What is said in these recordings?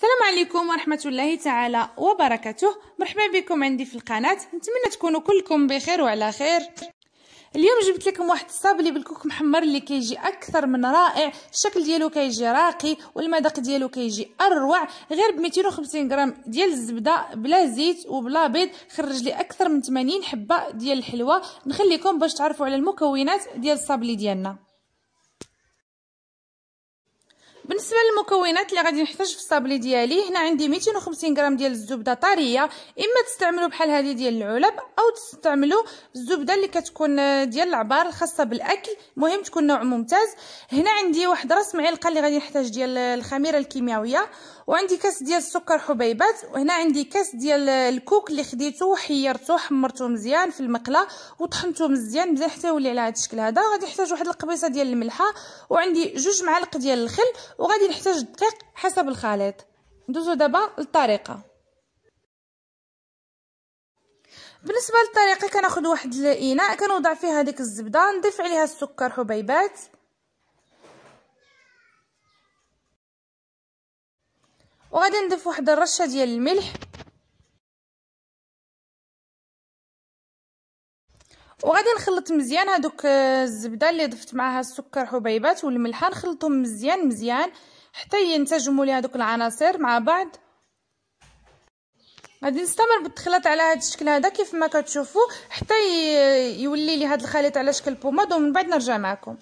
السلام عليكم ورحمة الله تعالى وبركاته مرحبا بكم عندي في القناة نتمنى تكونوا كلكم بخير وعلى خير اليوم جبت لكم واحد الصابلي بالكوك محمر اللي كيجي اكثر من رائع الشكل ديالو كيجي راقي والمذاق ديالو كيجي اروع غير ب 250 غرام ديال الزبده بلا زيت وبلا بيض خرج لي اكثر من 80 حبه ديال الحلوى نخليكم باش تعرفوا على المكونات ديال الصابلي ديالنا بالنسبه للمكونات اللي غادي نحتاج في الصابلي ديالي هنا عندي 250 غرام ديال الزبده طريه اما تستعملوا بحال هذه ديال العلب او تستعملوا الزبده اللي كتكون آه، ديال العبار الخاصه بالاكل مهم تكون نوع ممتاز هنا عندي واحد راس معلقه اللي غادي نحتاج ديال آه، الخميره الكيماويه وعندي كاس ديال السكر حبيبات وهنا عندي كاس ديال الكوك اللي خديته وحيرته وحمرته مزيان في المقله وطحنته مزيان مزيان حتى يولي على هذا الشكل هذا غادي نحتاج واحد القبيصه ديال الملحه وعندي جوج معالق ديال الخل وغادي نحتاج الدقيق حسب الخليط ندوزو دابا للطريقه بالنسبه للطريقه كناخذ واحد الاناء كنوضع فيه هذيك الزبده نضيف عليها السكر حبيبات وغادي نضيف واحد الرشه ديال الملح وغادي نخلط مزيان هادوك الزبده اللي ضفت معاها السكر حبيبات والملح نخلطهم مزيان مزيان حتى ينسجموا لي هادوك العناصر مع بعض غادي نستمر بالتخليط على هذا الشكل هذا كيف ما كتشوفوا حتى يولي لي هذا الخليط على شكل بوماد ومن بعد نرجع معكم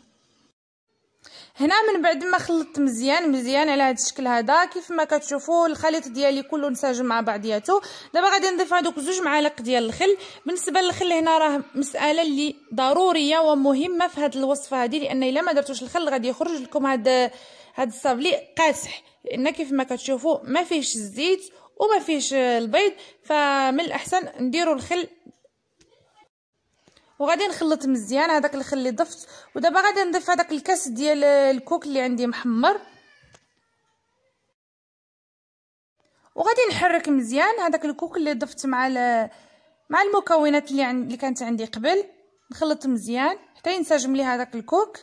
هنا من بعد ما خلطت مزيان مزيان على هذا الشكل هذا كيف ما كتشوفوا الخليط ديالي كله انسجم مع بعضياته دابا غادي نضيف هذوك زوج معالق ديال الخل بالنسبه للخل هنا راه مساله اللي ضروريه ومهمه في هذه الوصفه هذه لان الا ما درتوش الخل غادي يخرج لكم هذا هذا الصابلي قاسح لان كيف ما كتشوفوا ما فيهش الزيت وما فيهش البيض فمن الاحسن نديروا الخل وغادي نخلط مزيان هذاك الخل اللي ضفت ودابا غادي نضيف هذاك الكاس ديال الكوك اللي عندي محمر وغادي نحرك مزيان هذاك الكوك اللي ضفت مع مع المكونات اللي, عن... اللي كانت عندي قبل نخلط مزيان حتى ينسجم لي هذاك الكوك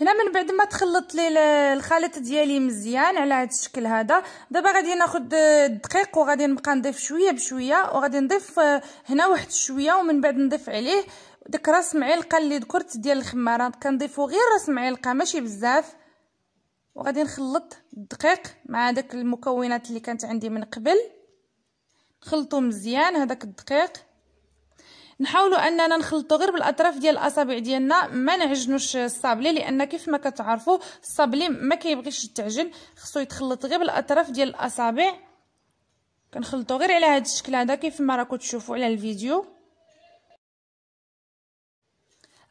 هنا من بعد ما تخلط لي الخليط ديالي مزيان على هذا الشكل هذا دابا غادي ناخذ الدقيق وغادي نبقى نضيف شويه بشويه وغادي نضيف آه، هنا واحد شويه ومن بعد نضيف عليه داك راس معلقه اللي ذكرت ديال الخماره كنضيفو غير راس معلقه ماشي بزاف وغادي نخلط الدقيق مع داك المكونات اللي كانت عندي من قبل نخلطو مزيان هذاك الدقيق نحاولوا اننا نخلطوا غير بالاطراف ديال الاصابع ديالنا ما نعجنوش الصابلي لان كيف ما كتعرفوا الصابلي ما كيبغيش يتعجن خصو يتخلط غير بالاطراف ديال الاصابع كنخلطوا غير على هذا الشكل هذا كيف ما راكم تشوفوا على الفيديو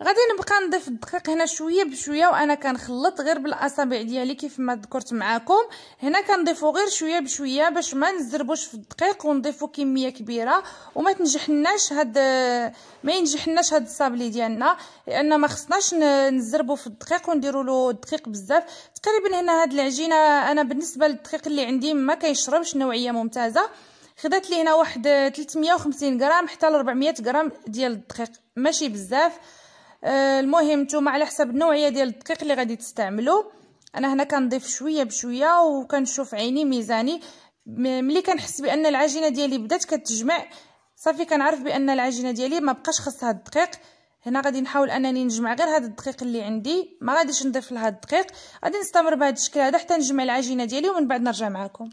غادي نبقى نضيف الدقيق هنا شويه بشويه وانا كنخلط غير بالاصابع ديالي كيف ما ذكرت معاكم هنا كنضيفو غير شويه بشويه باش ما نزربوش في الدقيق ونضيفو كميه كبيره وما تنجحناش هاد ما ينجحناش هاد الصابلي ديالنا لان ما خصناش نزربو في الدقيق ونديرو له الدقيق بزاف تقريبا هنا هاد العجينه انا بالنسبه للدقيق اللي عندي ما كيشربش نوعيه ممتازه خدات لي هنا واحد 350 غرام حتى ل 400 غرام ديال الدقيق ماشي بزاف آه، المهم نتوما على حسب النوعيه ديال الدقيق اللي غادي تستعملوا انا هنا كنضيف شويه بشويه وكنشوف عيني ميزاني ملي كنحس بان العجينه ديالي بدات كتجمع صافي كنعرف بان العجينه ديالي ما بقاش خاصها الدقيق هنا غادي نحاول انني نجمع غير هذا الدقيق اللي عندي ما غاديش نضيف لها الدقيق غادي نستمر بهذا الشكل هذا حتى نجمع العجينه ديالي ومن بعد نرجع معكم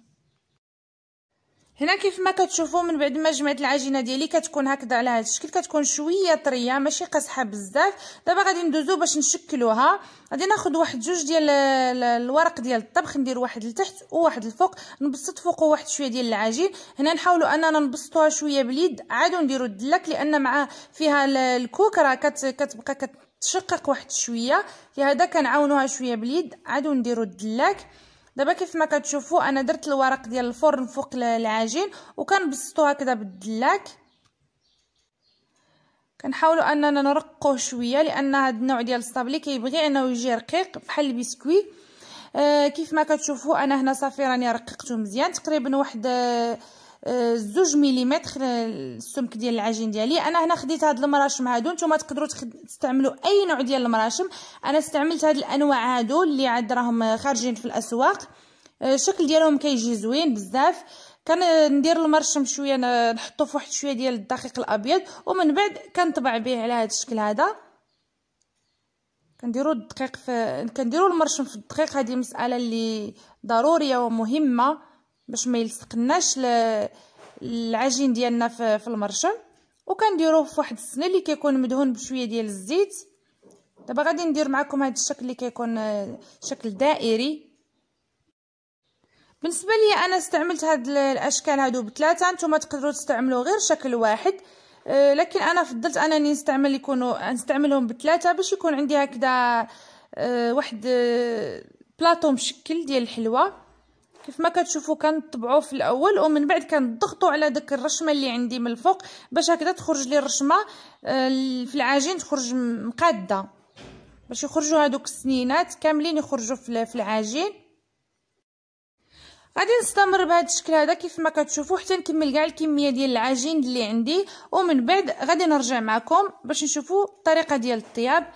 هنا كيف ما كتشوفوا من بعد ما جمعت العجينه ديالي كتكون هكذا على هذا الشكل كتكون شويه طريه ماشي قاصحه بزاف دابا غادي ندوزو باش نشكلوها غادي ناخذ واحد جوج ديال الورق ديال الطبخ ندير واحد لتحت وواحد الفوق نبسط فوقه واحد شويه ديال العجين هنا نحاولوا اننا نبسطوها شويه باليد عاد نديروا الدلك لان مع فيها الكوك راه كت كتبقى كتشقق واحد شويه لهذا كنعاونوها شويه باليد عاد نديروا الدلاك دابا كيف ما كتشوفوا انا درت الورق ديال الفرن فوق العجين وكنبسطو هكذا بالدلاك كنحاولوا اننا نرقوه شويه لان هذا النوع ديال الصابلي كيبغي انه يجي رقيق بحال البسكوي آه كيف ما كتشوفوا انا هنا صافي راني رققته مزيان تقريبا واحد آه زوج مليمتر آه، السمك ديال العجين ديالي انا هنا خديت هاد المراشم هادو نتوما تقدروا تستعملوا اي نوع ديال المراشم انا استعملت هاد الانواع هادو اللي عاد راهم خارجين في الاسواق آه، الشكل ديالهم كيجي زوين بزاف كندير المرشم شويه نحطو فواحد شويه ديال الدقيق الابيض ومن بعد كنطبع به على هاد الشكل هذا كنديروا الدقيق في كنديروا المرشم في الدقيق هذه مساله اللي ضروريه ومهمه باش ما يلصقناش العجين ديالنا في المرشم وكنديروه في واحد السنه اللي كيكون مدهون بشويه ديال الزيت دابا غادي ندير معكم هذا الشكل اللي كيكون آه، شكل دائري بالنسبه لي انا استعملت هاد الاشكال هادو بثلاثه نتوما تقدروا تستعملوا غير شكل واحد أه لكن انا فضلت انني نستعمل يكونوا نستعملهم بثلاثه باش يكون عندي هكذا أه واحد آه، بلاطو مشكل ديال الحلوى كيف ما كتشوفوا كنطبعوا في الاول ومن بعد كنضغطوا على داك الرشمه اللي عندي من الفوق باش هكذا تخرج لي الرشمه آه، في العجين تخرج مقاده باش يخرجوا هذوك السنينات كاملين يخرجوا في العجين غادي نستمر بهذا الشكل هذا كيف ما كتشوفوا حتى نكمل كاع الكميه ديال العجين اللي عندي ومن بعد غادي نرجع معكم باش نشوفوا الطريقه ديال الطياب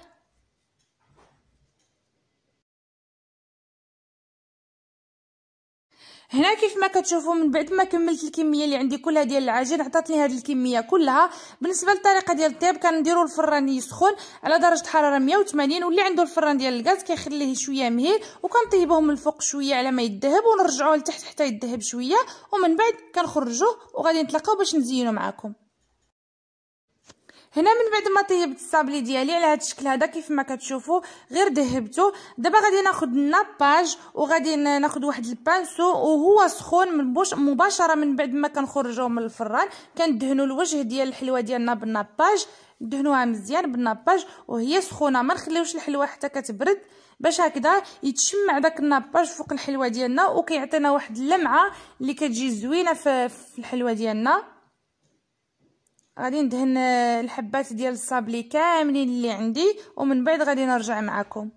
هنا كيف ما كتشوفوا من بعد ما كملت الكميه اللي عندي كلها ديال العجين عطاتني هذه الكميه كلها بالنسبه للطريقه ديال الطياب كنديروا الفران يسخن على درجه حراره 180 واللي عنده الفران ديال الغاز كيخليه شويه مهيل وكنطيبوه من الفوق شويه على ما يذهب ونرجعوه لتحت حتى يذهب شويه ومن بعد كنخرجوه وغادي نتلاقاو باش نزينو معكم هنا من بعد ما طيبت الصابلي ديالي على هذا الشكل هذا كيف ما كتشوفوا غير ذهبته دابا غادي ناخذ ناباج وغادي ناخذ واحد البانسو وهو سخون من بوش مباشره من بعد ما كنخرجوه من الفران كندهنوا الوجه ديال الحلوه ديالنا بالناباج ندهنوها مزيان بالناباج وهي سخونه ما نخليوش الحلوه حتى كتبرد باش هكذا يتشمع داك الناباج فوق الحلوه ديالنا وكيعطينا واحد اللمعه اللي كتجي زوينه في الحلوه ديالنا غادي ندهن آه، الحبات ديال الصابلي كاملين اللي عندي ومن بعد غادي نرجع معكم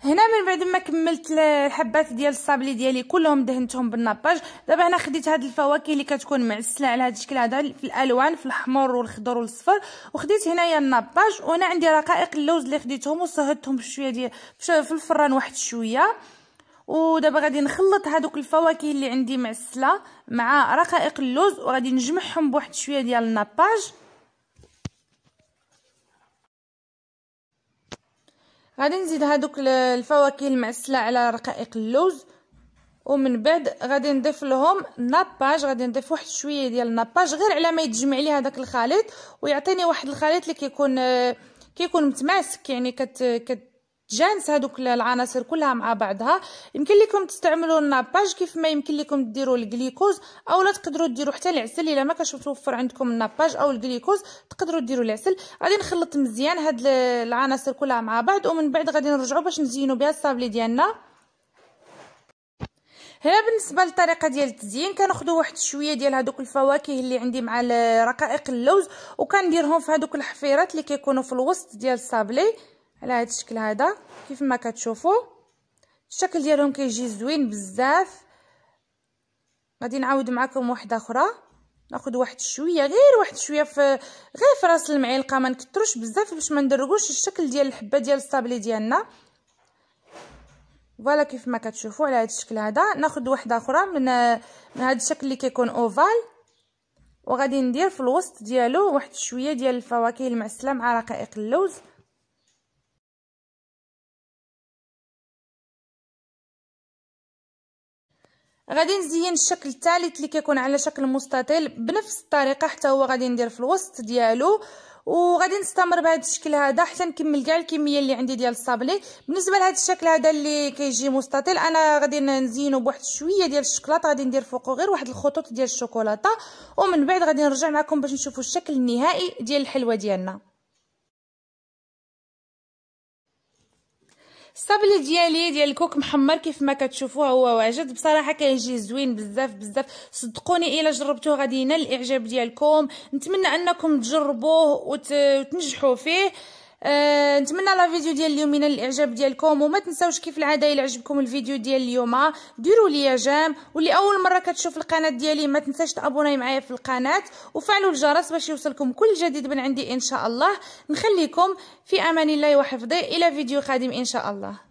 هنا من بعد ما كملت الحبات ديال الصابلي ديالي كلهم دهنتهم بالناباج دابا انا خديت هاد الفواكه اللي كتكون معسله على هاد الشكل هذا في الالوان في الاحمر والخضر والصفر وخديت هنايا الناباج وانا عندي رقائق اللوز اللي خديتهم وصهدتهم بشويه ديال في الفران واحد شويه ودابا غادي نخلط هذوك الفواكه اللي عندي معسله مع رقائق اللوز وغادي نجمعهم بواحد شويه ديال الناباج غادي نزيد هذوك الفواكه المعسله على رقائق اللوز ومن بعد غادي نضيف لهم ناباج غادي نضيف واحد شويه ديال الناباج غير على ما يتجمع لي هذاك الخليط ويعطيني واحد الخليط اللي كيكون آه، كيكون متماسك يعني كت, كت تجانس هذوك العناصر كلها مع بعضها يمكن لكم تستعملوا الناباج كيف ما يمكن لكم ديروا الجليكوز اولا تقدروا ديروا حتى العسل الا ما كانش متوفر عندكم الناباج او الجليكوز تقدروا ديروا العسل غادي نخلط مزيان هاد العناصر كلها مع بعض ومن بعد غادي نرجعوا باش نزينوا بها الصابلي ديالنا هنا بالنسبه للطريقه ديال التزيين كناخذوا واحد شويه ديال هذوك الفواكه اللي عندي مع رقائق اللوز وكنديرهم في هذوك الحفيرات اللي كيكونوا في الوسط ديال الصابلي على هذا الشكل هذا كيف ما كتشوفوا الشكل ديالهم كيجي زوين بزاف غادي نعاود معكم واحده اخرى ناخذ واحد شويه غير واحد شويه في غير في راس المعلقه ما نكثروش بزاف باش ما ندرقوش الشكل ديال الحبه ديال الصابلي ديالنا فوالا كيف ما كتشوفوا على هذا الشكل هذا ناخذ واحده اخرى من من هذا الشكل اللي كيكون اوفال وغادي ندير في الوسط ديالو واحد شويه ديال الفواكه المعسله مع رقائق اللوز غادي نزين الشكل الثالث اللي كيكون على شكل مستطيل بنفس الطريقه حتى هو غادي ندير في الوسط ديالو وغادي نستمر بهذا الشكل هذا حتى نكمل كاع الكميه اللي عندي ديال الصابلي بالنسبه لهذا الشكل هذا اللي كيجي مستطيل انا غادي نزينو بواحد شويه ديال الشوكولاته غادي ندير فوقو غير واحد الخطوط ديال الشوكولاته ومن بعد غادي نرجع معكم باش نشوفوا الشكل النهائي ديال الحلوه ديالنا الصابله ديالي ديال الكوك محمر كيف ما كتشوفوه هو واجد بصراحه كيجي زوين بزاف بزاف صدقوني الا جربتوه غادي ينال الاعجاب ديالكم نتمنى انكم تجربوه وتنجحوا فيه أه نتمنى لا فيديو ديال اليوم ينال الاعجاب ديالكم وما تنساوش كيف العاده الا عجبكم الفيديو ديال اليوم ديروا لي جام واللي اول مره كتشوف القناه ديالي ما تنساش تابوناي معايا في القناه وفعلوا الجرس باش يوصلكم كل جديد من عندي ان شاء الله نخليكم في امان الله وحفظه الى فيديو قادم ان شاء الله